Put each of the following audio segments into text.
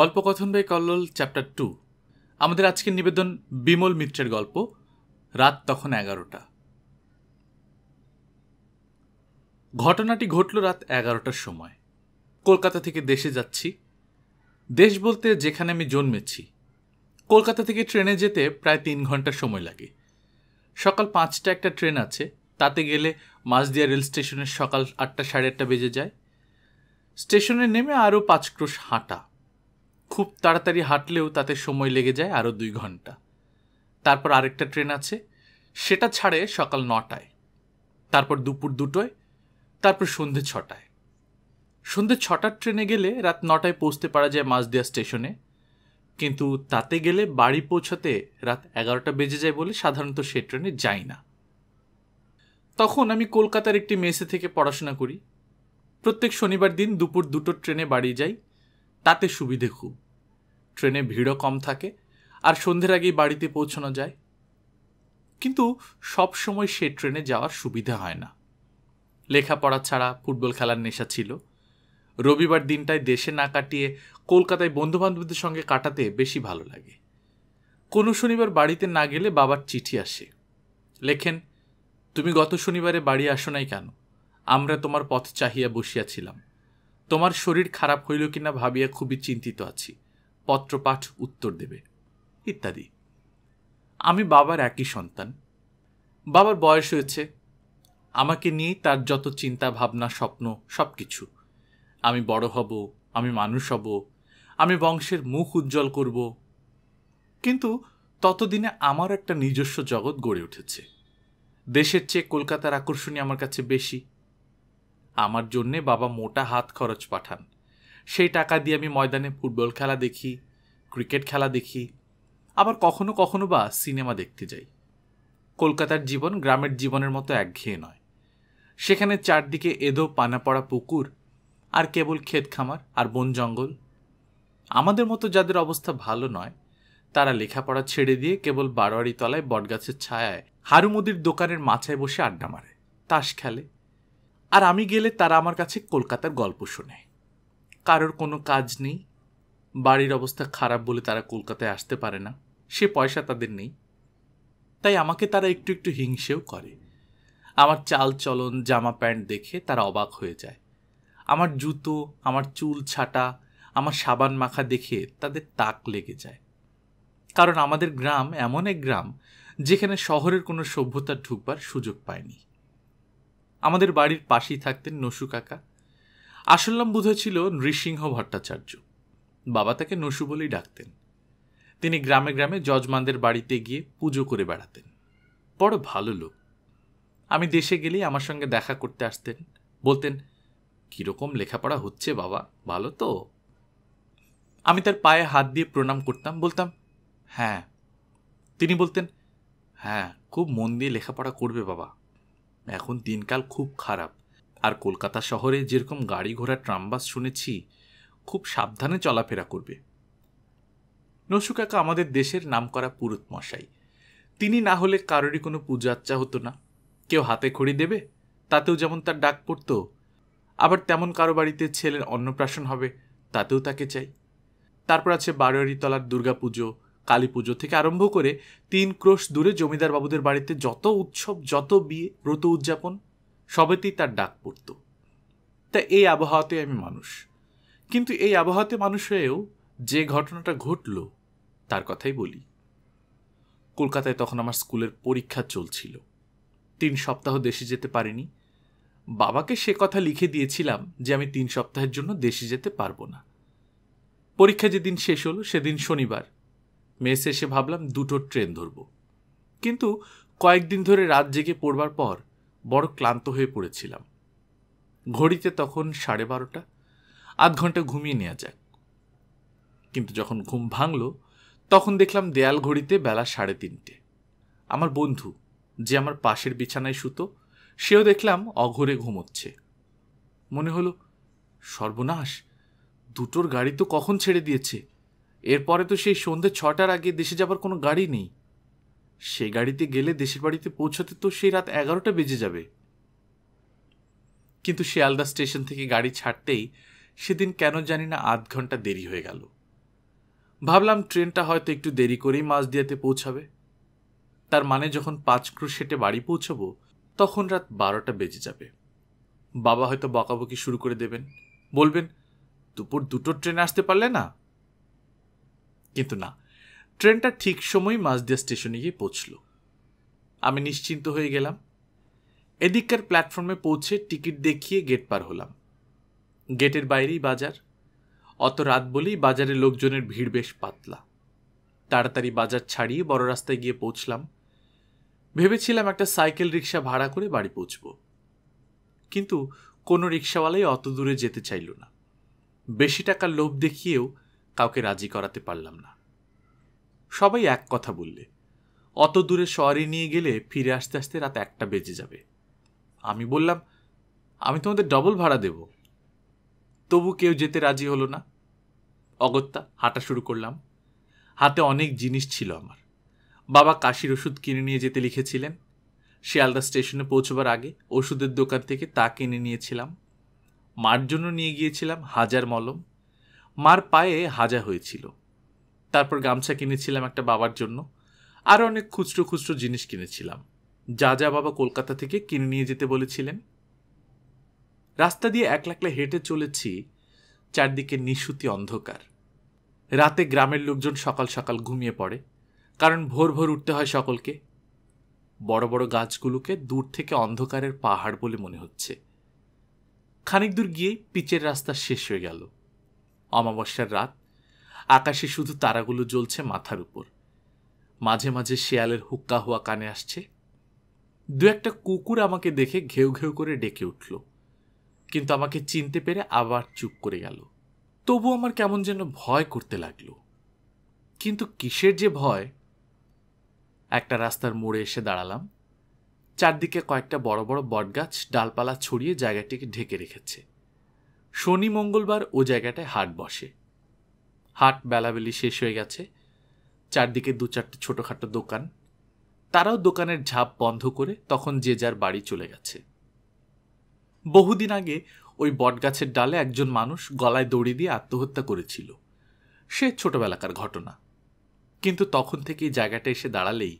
গল্পকথন by Kallol chapter two আমাদের আজকের নিবেদন বিমল মিত্রের গল্প রাত তখন এগারোটা ঘটনাটি ঘটল রাত এগারোটার সময় কলকাতা থেকে দেশে যাচ্ছি দেশ বলতে যেখানে আমি জন্মেছি কলকাতা থেকে ট্রেনে যেতে প্রায় তিন ঘন্টা সময় লাগে সকাল পাঁচটা একটা ট্রেন আছে তাতে গেলে মাঝদিয়া রেল স্টেশনের সকাল আটটা সাড়ে আটটা বেজে যায় স্টেশনে নেমে আরও পাঁচ ক্রোশ হাঁটা খুব তাড়াতাড়ি হাঁটলেও তাতে সময় লেগে যায় আরও দুই ঘন্টা তারপর আরেকটা ট্রেন আছে সেটা ছাড়ে সকাল নটায় তারপর দুপুর দুটোয় তারপর সন্ধে ছটায় সন্ধে ছটার ট্রেনে গেলে রাত নটায় পৌঁছতে পারা যায় মাঝদিয়া স্টেশনে কিন্তু তাতে গেলে বাড়ি পৌঁছাতে রাত এগারোটা বেজে যায় বলে সাধারণত সে ট্রেনে যাই না তখন আমি কলকাতার একটি মেসে থেকে পড়াশোনা করি প্রত্যেক শনিবার দিন দুপুর দুটোর ট্রেনে বাড়ি যাই তাতে সুবিধে খুব ট্রেনে ভিড়ও কম থাকে আর সন্ধ্যের আগেই বাড়িতে পৌঁছানো যায় কিন্তু সব সময় সে ট্রেনে যাওয়ার সুবিধা হয় না লেখাপড়া ছাড়া ফুটবল খেলার নেশা ছিল রবিবার দিনটায় দেশে না কাটিয়ে কলকাতায় বন্ধুবান্ধবদের সঙ্গে কাটাতে বেশি ভালো লাগে কোনো শনিবার বাড়িতে না গেলে বাবার চিঠি আসে লেখেন তুমি গত শনিবারে বাড়ি আসো নাই কেন আমরা তোমার পথ চাহিয়া বসিয়াছিলাম তোমার শরীর খারাপ হইল কিনা ভাবিয়া খুবই চিন্তিত আছি পত্রপাঠ উত্তর দেবে ইত্যাদি আমি বাবার একই সন্তান বাবার বয়স হয়েছে আমাকে নিয়েই তার যত চিন্তা ভাবনা স্বপ্ন সব কিছু আমি বড় হব আমি মানুষ হব আমি বংশের মুখ উজ্জ্বল করব কিন্তু ততদিনে আমার একটা নিজস্ব জগৎ গড়ে উঠেছে দেশের চেয়ে কলকাতার আকর্ষণী আমার কাছে বেশি আমার জন্যে বাবা মোটা হাত খরচ পাঠান সেই টাকা দিয়ে আমি ময়দানে ফুটবল খেলা দেখি ক্রিকেট খেলা দেখি আবার কখনো কখনো বা সিনেমা দেখতে যাই কলকাতার জীবন গ্রামের জীবনের মতো একঘেয়ে নয় সেখানে চারদিকে এদো পানাপড়া পুকুর আর কেবল ক্ষেত খামার আর বন জঙ্গল আমাদের মতো যাদের অবস্থা ভালো নয় তারা লেখাপড়া ছেড়ে দিয়ে কেবল বারোয়ারি তলায় বটগাছের ছায়ায় হারুমুদির দোকানের মাছায় বসে আড্ডা মারে তাস খেলে আর আমি গেলে তারা আমার কাছে কলকাতার গল্প শোনে কারোর কোনো কাজ নেই বাড়ির অবস্থা খারাপ বলে তারা কলকাতায় আসতে পারে না সে পয়সা তাদের নেই তাই আমাকে তারা একটু একটু হিংসেও করে আমার চাল চলন জামা প্যান্ট দেখে তারা অবাক হয়ে যায় আমার জুতো আমার চুল ছাটা আমার সাবান মাখা দেখে তাদের তাক লেগে যায় কারণ আমাদের গ্রাম এমন এক গ্রাম যেখানে শহরের কোনো সভ্যতা ঢুকবার সুযোগ পায়নি আমাদের বাড়ির পাশেই থাকতেন নসু কাকা আসল নাম বোধহয় ছিল নৃসিংহ ভট্টাচার্য বাবা তাকে নসু বলেই ডাকতেন তিনি গ্রামে গ্রামে যজমানদের বাড়িতে গিয়ে পুজো করে বেড়াতেন বড় ভালো লোক আমি দেশে গেলেই আমার সঙ্গে দেখা করতে আসতেন বলতেন কীরকম লেখাপড়া হচ্ছে বাবা ভালো তো আমি তার পায়ে হাত দিয়ে প্রণাম করতাম বলতাম হ্যাঁ তিনি বলতেন হ্যাঁ খুব মন দিয়ে লেখাপড়া করবে বাবা এখন দিনকাল খুব খারাপ আর কলকাতা শহরে যেরকম গাড়ি ঘোড়া ট্রামবাস শুনেছি খুব সাবধানে চলাফেরা করবে নসু কাকা আমাদের দেশের নাম করা পুরুত মশাই তিনি না হলে কারোরই কোনো পূজা আচ্চা হতো না কেউ হাতে খড়ি দেবে তাতেও যেমন তার ডাক পড়ত আবার তেমন কারো বাড়িতে ছেলের অন্নপ্রাশন হবে তাতেও তাকে চাই তারপর আছে বারোয়ারিতলার দুর্গা পুজো কালী পুজো থেকে আরম্ভ করে তিন ক্রোশ দূরে জমিদার বাবুদের বাড়িতে যত উৎসব যত বিয়ে ব্রত উদযাপন সবেতেই তার ডাক পড়ত তা এই আবহাওয়াতে আমি মানুষ কিন্তু এই আবহাওয়াতে মানুষ হয়েও যে ঘটনাটা ঘটল তার কথাই বলি কলকাতায় তখন আমার স্কুলের পরীক্ষা চলছিল তিন সপ্তাহ দেশে যেতে পারিনি বাবাকে সে কথা লিখে দিয়েছিলাম যে আমি তিন সপ্তাহের জন্য দেশে যেতে পারবো না পরীক্ষা যেদিন শেষ হলো সেদিন শনিবার মেসে এসে ভাবলাম দুটো ট্রেন ধরব কিন্তু কয়েকদিন ধরে রাত জেগে পড়বার পর বড় ক্লান্ত হয়ে পড়েছিলাম ঘড়িতে তখন সাড়ে বারোটা আধ ঘন্টা ঘুমিয়ে নেওয়া যাক কিন্তু যখন ঘুম ভাঙল তখন দেখলাম দেয়াল ঘড়িতে বেলা সাড়ে তিনটে আমার বন্ধু যে আমার পাশের বিছানায় সুতো সেও দেখলাম অঘরে ঘুমোচ্ছে মনে হলো সর্বনাশ দুটোর গাড়ি তো কখন ছেড়ে দিয়েছে এরপরে তো সেই সন্ধে ছটার আগে দেশে যাবার কোনো গাড়ি নেই সে গাড়িতে গেলে দেশের বাড়িতে পৌঁছাতে তো সেই রাত এগারোটা বেজে যাবে কিন্তু শিয়ালদা স্টেশন থেকে গাড়ি ছাড়তেই সেদিন কেন জানি না আধ ঘন্টা দেরি হয়ে গেল ভাবলাম ট্রেনটা হয়তো একটু দেরি করেই মাছ দিয়াতে পৌঁছাবে তার মানে যখন পাঁচ ক্রুশ হেঁটে বাড়ি পৌঁছবো তখন রাত বারোটা বেজে যাবে বাবা হয়তো বকাবকি শুরু করে দেবেন বলবেন দুপুর দুটোর ট্রেন আসতে পারলে না কিন্তু না ট্রেনটা ঠিক সময় মাঝদিয়া স্টেশনে গিয়ে পৌঁছল আমি নিশ্চিন্ত হয়ে গেলাম এদিককার প্ল্যাটফর্মে পৌঁছে টিকিট দেখিয়ে গেট পার হলাম গেটের বাইরেই বাজার অত রাত বলেই বাজারে লোকজনের ভিড় বেশ পাতলা তাড়াতাড়ি বাজার ছাড়িয়ে বড় রাস্তায় গিয়ে পৌঁছলাম ভেবেছিলাম একটা সাইকেল রিক্সা ভাড়া করে বাড়ি পৌঁছব কিন্তু কোনো রিক্সাওয়ালাই অত দূরে যেতে চাইল না বেশি টাকার লোভ দেখিয়েও কাউকে রাজি করাতে পারলাম না সবাই এক কথা বললে অত দূরে শহরে নিয়ে গেলে ফিরে আসতে আসতে রাত একটা বেজে যাবে আমি বললাম আমি তোমাদের ডবল ভাড়া দেব তবু কেউ যেতে রাজি হলো না অগত্যা হাঁটা শুরু করলাম হাতে অনেক জিনিস ছিল আমার বাবা কাশির ওষুধ কিনে নিয়ে যেতে লিখেছিলেন শিয়ালদা স্টেশনে পৌঁছবার আগে ওষুধের দোকান থেকে তা কিনে নিয়েছিলাম মার জন্য নিয়ে গিয়েছিলাম হাজার মলম মার পায়ে হাজা হয়েছিল তারপর গামছা কিনেছিলাম একটা বাবার জন্য আর অনেক খুচরো খুচরো জিনিস কিনেছিলাম যা যা বাবা কলকাতা থেকে কিনে নিয়ে যেতে বলেছিলেন রাস্তা দিয়ে একলা হেঁটে চলেছি চারদিকে নিশুতি অন্ধকার রাতে গ্রামের লোকজন সকাল সকাল ঘুমিয়ে পড়ে কারণ ভোর ভোর উঠতে হয় সকলকে বড় বড় গাছগুলোকে দূর থেকে অন্ধকারের পাহাড় বলে মনে হচ্ছে খানিক দূর গিয়েই পিচের রাস্তা শেষ হয়ে গেল অমাবস্যার রাত আকাশে শুধু তারাগুলো জ্বলছে মাথার উপর মাঝে মাঝে শেয়ালের হুক্কা হওয়া কানে আসছে দু একটা কুকুর আমাকে দেখে ঘেউ ঘেউ করে ডেকে উঠল কিন্তু আমাকে চিনতে পেরে আবার চুপ করে গেল তবু আমার কেমন যেন ভয় করতে লাগলো কিন্তু কিসের যে ভয় একটা রাস্তার মোড়ে এসে দাঁড়ালাম চারদিকে কয়েকটা বড় বড় বটগাছ ডালপালা ছড়িয়ে জায়গাটিকে ঢেকে রেখেছে শনি মঙ্গলবার ও জায়গাটায় হাট বসে হাট বেলাবেলি শেষ হয়ে গেছে চারদিকে দু চারটে ছোটোখাটো দোকান তারাও দোকানের ঝাঁপ বন্ধ করে তখন যে যার বাড়ি চলে গেছে বহুদিন আগে ওই বটগাছের ডালে একজন মানুষ গলায় দড়ি দিয়ে আত্মহত্যা করেছিল সে ছোটবেলাকার ঘটনা কিন্তু তখন থেকেই জায়গাটা এসে দাঁড়ালেই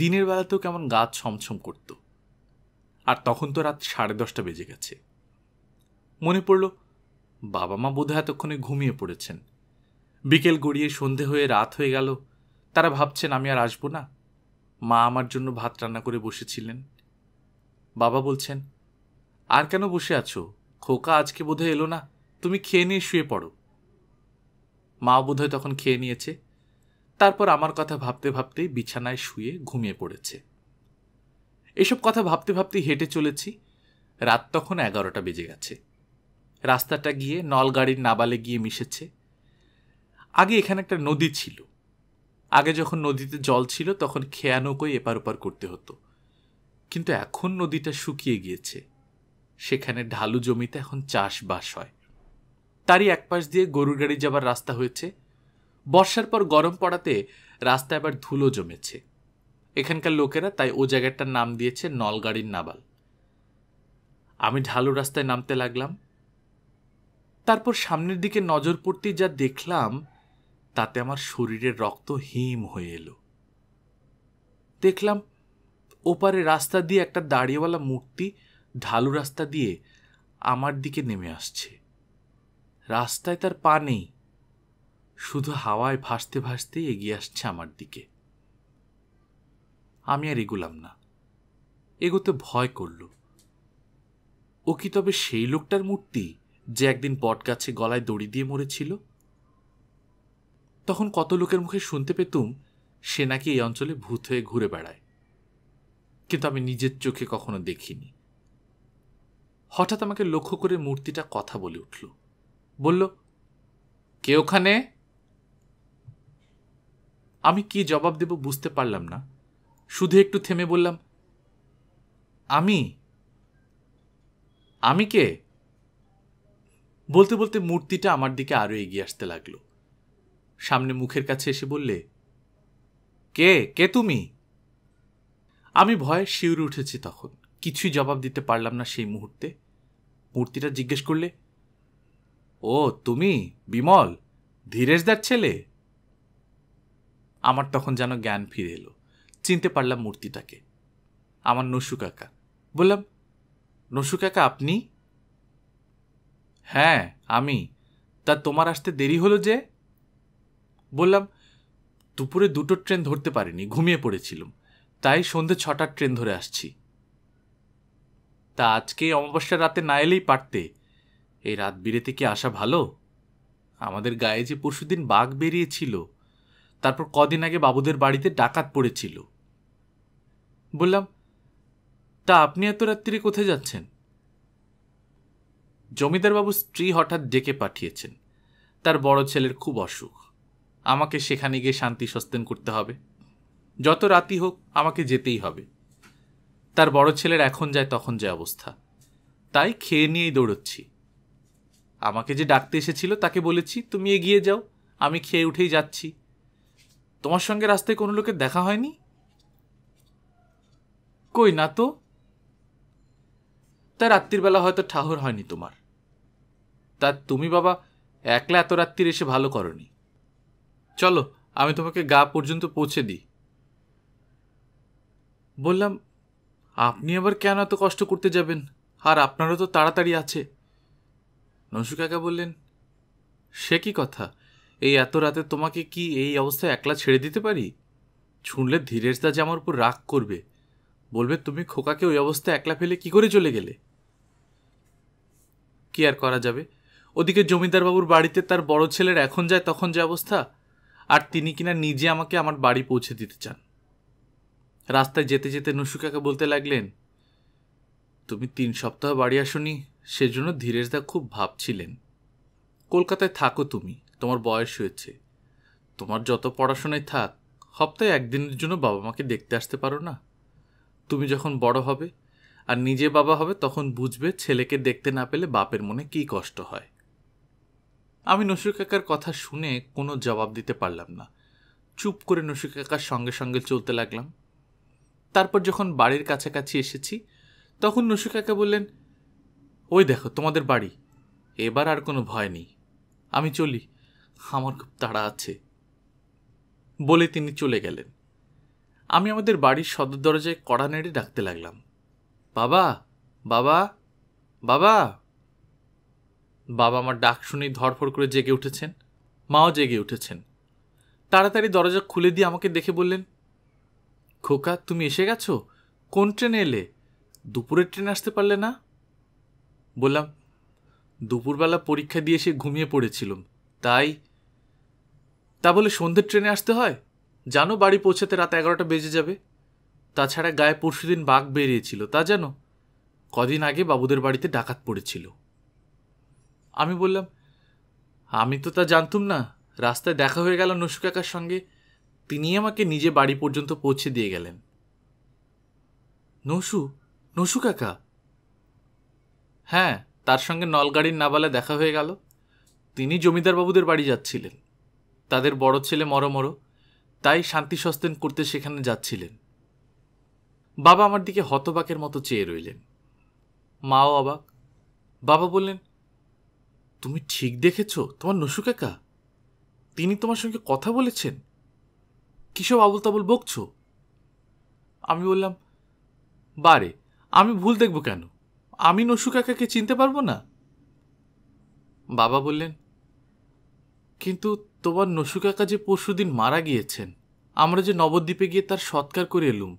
দিনের বেলাতেও কেমন গা ছমছম করত আর তখন তো রাত সাড়ে দশটা বেজে গেছে মনে পড়ল বাবা মা বোধহয় এতক্ষণে ঘুমিয়ে পড়েছেন বিকেল গড়িয়ে সন্ধে হয়ে রাত হয়ে গেল তারা ভাবছেন আমি আর আসবো না মা আমার জন্য ভাত রান্না করে বসেছিলেন বাবা বলছেন আর কেন বসে আছো খোকা আজকে বোধহয় এলো না তুমি খেয়ে নিয়ে শুয়ে পড়ো মা বোধহয় তখন খেয়ে নিয়েছে তারপর আমার কথা ভাবতে ভাবতেই বিছানায় শুয়ে ঘুমিয়ে পড়েছে এসব কথা ভাবতে ভাবতে হেঁটে চলেছি রাত তখন এগারোটা বেজে গেছে রাস্তাটা গিয়ে নলগাড়ির নাবালে গিয়ে মিশেছে আগে এখানে একটা নদী ছিল আগে যখন নদীতে জল ছিল তখন খেয়া নৌকোই এপার ওপার করতে হতো কিন্তু এখন নদীটা শুকিয়ে গিয়েছে সেখানে ঢালু জমিতে এখন চাষবাস হয় তারই একপাশ দিয়ে গরুর গাড়ি যাবার রাস্তা হয়েছে বর্ষার পর গরম পড়াতে রাস্তায় আবার ধুলো জমেছে এখানকার লোকেরা তাই ও জায়গাটার নাম দিয়েছে নলগাড়ির নাবাল আমি ঢালু রাস্তায় নামতে লাগলাম তারপর সামনের দিকে নজর পড়তেই যা দেখলাম তাতে আমার শরীরের রক্ত হিম হয়ে এলো দেখলাম ওপারে রাস্তা দিয়ে একটা দাঁড়িয়েওয়ালা মূর্তি ঢালু রাস্তা দিয়ে আমার দিকে নেমে আসছে রাস্তায় তার পা নেই শুধু হাওয়ায় ভাসতে ভাসতে এগিয়ে আসছে আমার দিকে আমি আর এগুলাম না এগোতে ভয় করল ও কি তবে সেই লোকটার মূর্তি যে একদিন বটগাছে গলায় দড়ি দিয়ে মরেছিল তখন কত লোকের মুখে শুনতে পেতুম সে নাকি এই অঞ্চলে ভূত হয়ে ঘুরে বেড়ায় কিন্তু আমি নিজের চোখে কখনো দেখিনি হঠাৎ আমাকে লক্ষ্য করে মূর্তিটা কথা বলে উঠল বলল কে ওখানে আমি কি জবাব দেব বুঝতে পারলাম না শুধু একটু থেমে বললাম আমি আমি কে বলতে বলতে মূর্তিটা আমার দিকে আরও এগিয়ে আসতে লাগলো সামনে মুখের কাছে এসে বললে কে কে তুমি আমি ভয়ে শিউরে উঠেছি তখন কিছুই জবাব দিতে পারলাম না সেই মুহূর্তে মূর্তিটা জিজ্ঞেস করলে ও তুমি বিমল ধীরেশদার ছেলে আমার তখন যেন জ্ঞান ফিরে এলো চিনতে পারলাম মূর্তিটাকে আমার নসু কাকা বললাম নসু কাকা আপনি হ্যাঁ আমি তা তোমার আসতে দেরি হলো যে বললাম দুপুরে দুটো ট্রেন ধরতে পারিনি ঘুমিয়ে পড়েছিলাম তাই সন্ধে ছটার ট্রেন ধরে আসছি তা আজকে অমাবস্যা রাতে না এলেই পারতে এই রাত বিরেতে কি আসা ভালো আমাদের গায়ে যে পরশুদিন বাঘ বেরিয়েছিল তারপর কদিন আগে বাবুদের বাড়িতে ডাকাত পড়েছিল বললাম তা আপনি এত রাত্রি কোথায় যাচ্ছেন বাবু স্ত্রী হঠাৎ ডেকে পাঠিয়েছেন তার বড় ছেলের খুব অসুখ আমাকে সেখানে গিয়ে শান্তি সস্তেন করতে হবে যত রাতি হোক আমাকে যেতেই হবে তার বড় ছেলের এখন যায় তখন যে অবস্থা তাই খেয়ে নিয়েই দৌড়চ্ছি আমাকে যে ডাকতে এসেছিল তাকে বলেছি তুমি এগিয়ে যাও আমি খেয়ে উঠেই যাচ্ছি তোমার সঙ্গে রাস্তায় কোনো লোকের দেখা হয়নি কই না তো তা রাত্রিবেলা হয়তো ঠাহর হয়নি তোমার তা তুমি বাবা একলা এত রাত্রির এসে ভালো করনি চলো আমি তোমাকে গা পর্যন্ত পৌঁছে দিই বললাম আপনি আবার কেন এত কষ্ট করতে যাবেন আর আপনারও তো তাড়াতাড়ি আছে নসু কাকা বললেন সে কি কথা এই এত রাতে তোমাকে কি এই অবস্থায় একলা ছেড়ে দিতে পারি শুনলে ধীরেশ দা যে আমার উপর রাগ করবে বলবে তুমি খোকাকে ওই অবস্থায় একলা ফেলে কি করে চলে গেলে কি আর করা যাবে ওদিকে জমিদারবাবুর বাড়িতে তার বড় ছেলের এখন যায় তখন যে অবস্থা আর তিনি কিনা নিজে আমাকে আমার বাড়ি পৌঁছে দিতে চান রাস্তায় যেতে যেতে নসুকাকে বলতে লাগলেন তুমি তিন সপ্তাহ বাড়ি আসনি সেজন্য ধীরেশদা খুব ভাবছিলেন কলকাতায় থাকো তুমি তোমার বয়স হয়েছে তোমার যত পড়াশোনায় থাক সপ্তাহে একদিনের জন্য বাবা মাকে দেখতে আসতে পারো না তুমি যখন বড় হবে আর নিজে বাবা হবে তখন বুঝবে ছেলেকে দেখতে না পেলে বাপের মনে কী কষ্ট হয় আমি নসুর কাকার কথা শুনে কোনো জবাব দিতে পারলাম না চুপ করে নসুর কাকার সঙ্গে সঙ্গে চলতে লাগলাম তারপর যখন বাড়ির কাছাকাছি এসেছি তখন নসু কাকা বললেন ওই দেখো তোমাদের বাড়ি এবার আর কোনো ভয় নেই আমি চলি আমার খুব তাড়া আছে বলে তিনি চলে গেলেন আমি আমাদের বাড়ির সদর দরজায় কড়া নেড়ে ডাকতে লাগলাম বাবা বাবা বাবা বাবা আমার ডাক শুনেই ধরফর করে জেগে উঠেছেন মাও জেগে উঠেছেন তাড়াতাড়ি দরজা খুলে দিয়ে আমাকে দেখে বললেন খোকা তুমি এসে গেছো কোন ট্রেনে এলে দুপুরের ট্রেনে আসতে পারলে না বললাম দুপুরবেলা পরীক্ষা দিয়ে এসে ঘুমিয়ে পড়েছিলাম তাই তা বলে সন্ধ্যের ট্রেনে আসতে হয় জানো বাড়ি পৌঁছাতে রাত এগারোটা বেজে যাবে তাছাড়া গায়ে পরশুদিন বাঘ বেরিয়েছিল তা জানো কদিন আগে বাবুদের বাড়িতে ডাকাত পড়েছিল আমি বললাম আমি তো তা জানতুম না রাস্তায় দেখা হয়ে গেল নসু কাকার সঙ্গে তিনি আমাকে নিজে বাড়ি পর্যন্ত পৌঁছে দিয়ে গেলেন নসু নসু কাকা হ্যাঁ তার সঙ্গে নলগাড়ির নাবালে দেখা হয়ে গেল তিনি জমিদারবাবুদের বাড়ি যাচ্ছিলেন তাদের বড় ছেলে মরমরো তাই শান্তি সস্তেন করতে সেখানে যাচ্ছিলেন বাবা আমার দিকে হতবাকের মতো চেয়ে রইলেন মাও অবাক বাবা বললেন তুমি ঠিক দেখেছ তোমার নসু কাকা তিনি তোমার সঙ্গে কথা বলেছেন কিসব আবল তাবল বকছ আমি বললাম বারে আমি ভুল দেখব কেন আমি নসু কাকাকে চিনতে পারবো না বাবা বললেন কিন্তু তোমার নসু কাকা যে পরশুদিন মারা গিয়েছেন আমরা যে নবদ্বীপে গিয়ে তার সৎকার করে এলুম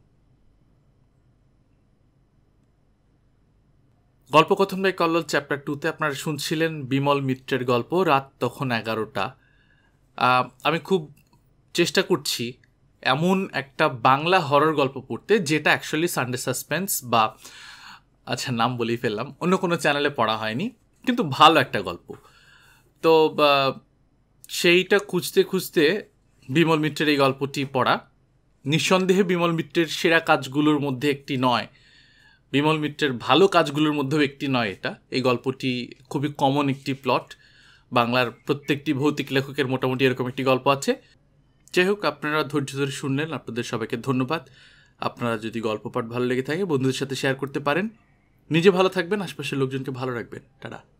গল্পকথন বাই কল্লোল চ্যাপ্টার টুতে আপনারা শুনছিলেন বিমল মিত্রের গল্প রাত তখন এগারোটা আমি খুব চেষ্টা করছি এমন একটা বাংলা হরর গল্প পড়তে যেটা অ্যাকচুয়ালি সানডে সাসপেন্স বা আচ্ছা নাম বলেই ফেললাম অন্য কোনো চ্যানেলে পড়া হয়নি কিন্তু ভালো একটা গল্প তো সেইটা খুঁজতে খুঁজতে বিমল মিত্রের এই গল্পটি পড়া নিঃসন্দেহে বিমল মিত্রের সেরা কাজগুলোর মধ্যে একটি নয় বিমল মিত্রের ভালো কাজগুলোর মধ্যেও একটি নয় এটা এই গল্পটি খুবই কমন একটি প্লট বাংলার প্রত্যেকটি ভৌতিক লেখকের মোটামুটি এরকম একটি গল্প আছে যাই হোক আপনারা ধৈর্য ধরে শুনলেন আপনাদের সবাইকে ধন্যবাদ আপনারা যদি গল্প পাঠ ভালো লেগে থাকে বন্ধুদের সাথে শেয়ার করতে পারেন নিজে ভালো থাকবেন আশপাশের লোকজনকে ভালো রাখবেন টাটা